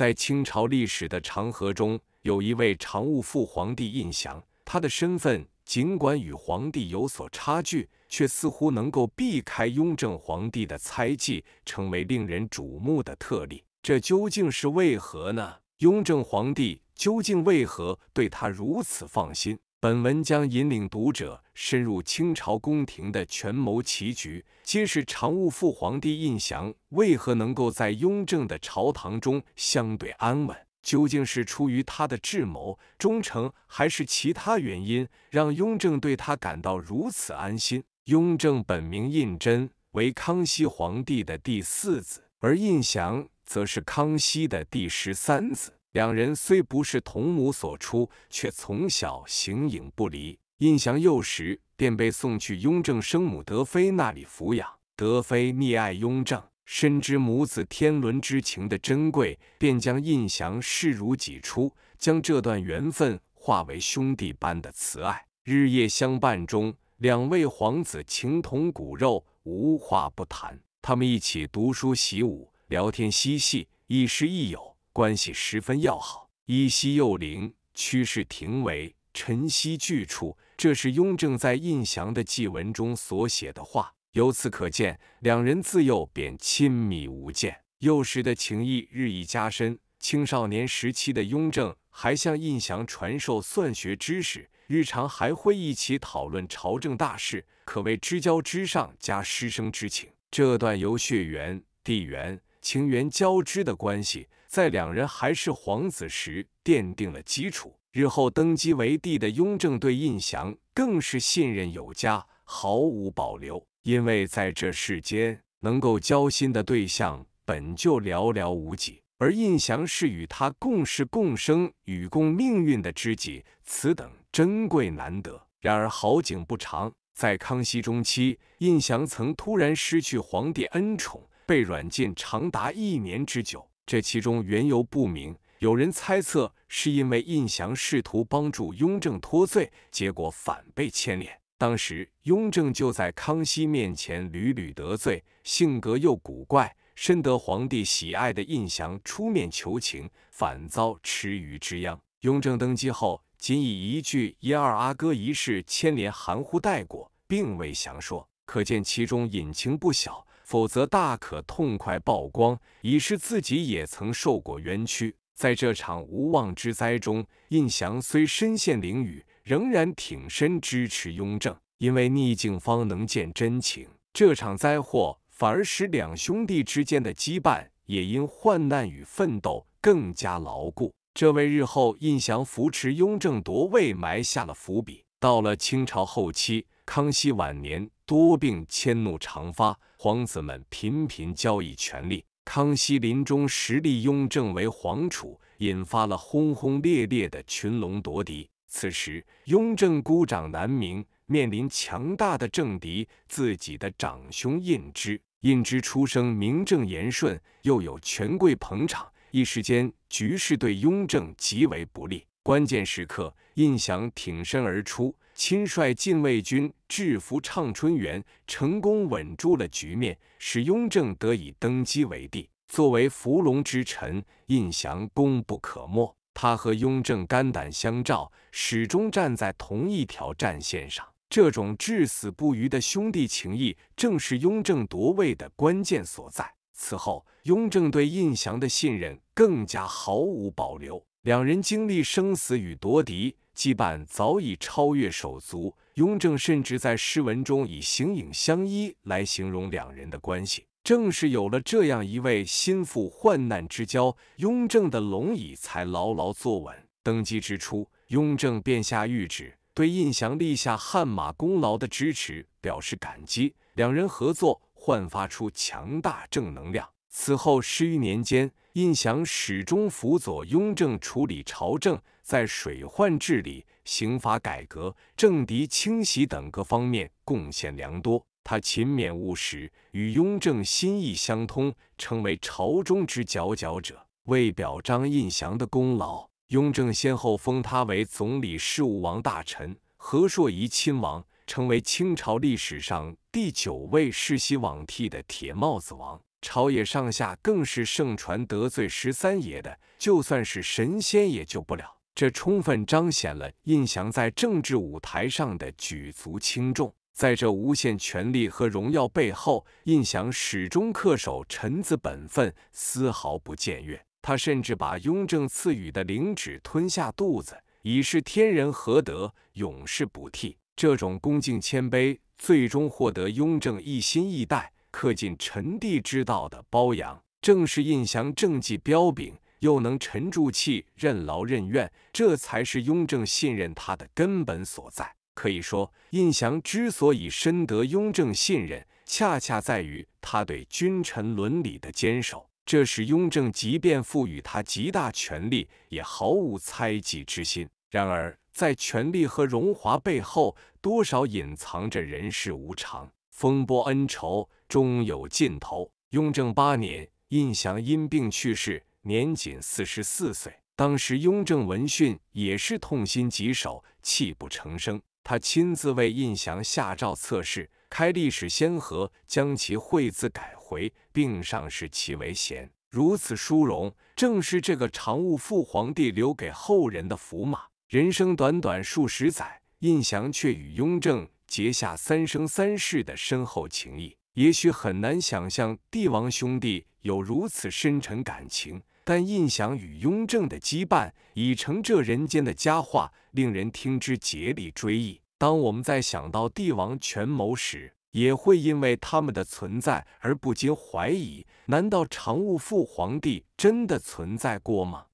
在清朝历史的长河中，有一位常务副皇帝胤祥，他的身份尽管与皇帝有所差距，却似乎能够避开雍正皇帝的猜忌，成为令人瞩目的特例。这究竟是为何呢？雍正皇帝究竟为何对他如此放心？本文将引领读者深入清朝宫廷的权谋棋局，揭示常务副皇帝胤祥为何能够在雍正的朝堂中相对安稳。究竟是出于他的智谋、忠诚，还是其他原因，让雍正对他感到如此安心？雍正本名胤禛，为康熙皇帝的第四子，而胤祥则是康熙的第十三子。两人虽不是同母所出，却从小形影不离。胤祥幼时便被送去雍正生母德妃那里抚养，德妃溺爱雍正，深知母子天伦之情的珍贵，便将胤祥视如己出，将这段缘分化为兄弟般的慈爱。日夜相伴中，两位皇子情同骨肉，无话不谈。他们一起读书习武，聊天嬉戏，亦师亦友。关系十分要好，依稀幼龄，趋势庭为晨曦巨处。这是雍正在印祥的祭文中所写的话。由此可见，两人自幼便亲密无间，幼时的情谊日益加深。青少年时期的雍正还向印祥传授算学知识，日常还会一起讨论朝政大事，可谓知交之上加师生之情。这段由血缘、地缘。情缘交织的关系，在两人还是皇子时奠定了基础。日后登基为帝的雍正对胤祥更是信任有加，毫无保留。因为在这世间，能够交心的对象本就寥寥无几，而胤祥是与他共事、共生、与共命运的知己，此等珍贵难得。然而好景不长，在康熙中期，胤祥曾突然失去皇帝恩宠。被软禁长达一年之久，这其中缘由不明。有人猜测是因为印祥试图帮助雍正脱罪，结果反被牵连。当时雍正就在康熙面前屡屡得罪，性格又古怪，深得皇帝喜爱的印祥出面求情，反遭池鱼之殃。雍正登基后，仅以一句“一二阿哥一事牵连”，含糊带过，并未详说，可见其中隐情不小。否则，大可痛快曝光，以示自己也曾受过冤屈。在这场无妄之灾中，胤祥虽身陷囹圄，仍然挺身支持雍正，因为逆境方能见真情。这场灾祸反而使两兄弟之间的羁绊也因患难与奋斗更加牢固，这为日后胤祥扶持雍正夺位埋下了伏笔。到了清朝后期。康熙晚年多病，迁怒常发，皇子们频频交易权力。康熙临终时立雍正为皇储，引发了轰轰烈烈的群龙夺嫡。此时，雍正孤掌难鸣，面临强大的政敌，自己的长兄胤禛。胤禛出生名正言顺，又有权贵捧场，一时间局势对雍正极为不利。关键时刻，胤祥挺身而出，亲率禁卫军制服畅春园，成功稳住了局面，使雍正得以登基为帝。作为伏龙之臣，胤祥功不可没。他和雍正肝胆相照，始终站在同一条战线上。这种至死不渝的兄弟情谊，正是雍正夺位的关键所在。此后，雍正对胤祥的信任更加毫无保留。两人经历生死与夺嫡，羁绊早已超越手足。雍正甚至在诗文中以“形影相依”来形容两人的关系。正是有了这样一位心腹患难之交，雍正的龙椅才牢牢坐稳。登基之初，雍正便下谕旨，对胤祥立下汗马功劳的支持表示感激。两人合作。焕发出强大正能量。此后十余年间，胤祥始终辅佐雍正处理朝政，在水患治理、刑法改革、政敌清洗等各方面贡献良多。他勤勉务实，与雍正心意相通，成为朝中之佼佼者。为表彰胤祥的功劳，雍正先后封他为总理事务王大臣、和硕仪亲王。成为清朝历史上第九位世袭罔替的铁帽子王，朝野上下更是盛传得罪十三爷的，就算是神仙也救不了。这充分彰显了胤祥在政治舞台上的举足轻重。在这无限权力和荣耀背后，胤祥始终恪守臣子本分，丝毫不见越。他甚至把雍正赐予的灵旨吞下肚子，以示天人合德，永世不替。这种恭敬谦卑，最终获得雍正一心一待、恪尽臣弟之道的褒扬，正是印祥正绩彪炳，又能沉住气、任劳任怨，这才是雍正信任他的根本所在。可以说，印祥之所以深得雍正信任，恰恰在于他对君臣伦理的坚守，这使雍正即便赋予他极大权力，也毫无猜忌之心。然而，在权力和荣华背后，多少隐藏着人事无常、风波恩仇，终有尽头。雍正八年，印祥因病去世，年仅四十四岁。当时雍正闻讯，也是痛心疾首，泣不成声。他亲自为印祥下诏测试，开历史先河，将其讳字改回，并上谥其为贤。如此殊荣，正是这个常务副皇帝留给后人的福马。人生短短数十载，胤祥却与雍正结下三生三世的深厚情谊。也许很难想象，帝王兄弟有如此深沉感情。但胤祥与雍正的羁绊已成这人间的佳话，令人听之竭力追忆。当我们在想到帝王权谋时，也会因为他们的存在而不禁怀疑：难道常务副皇帝真的存在过吗？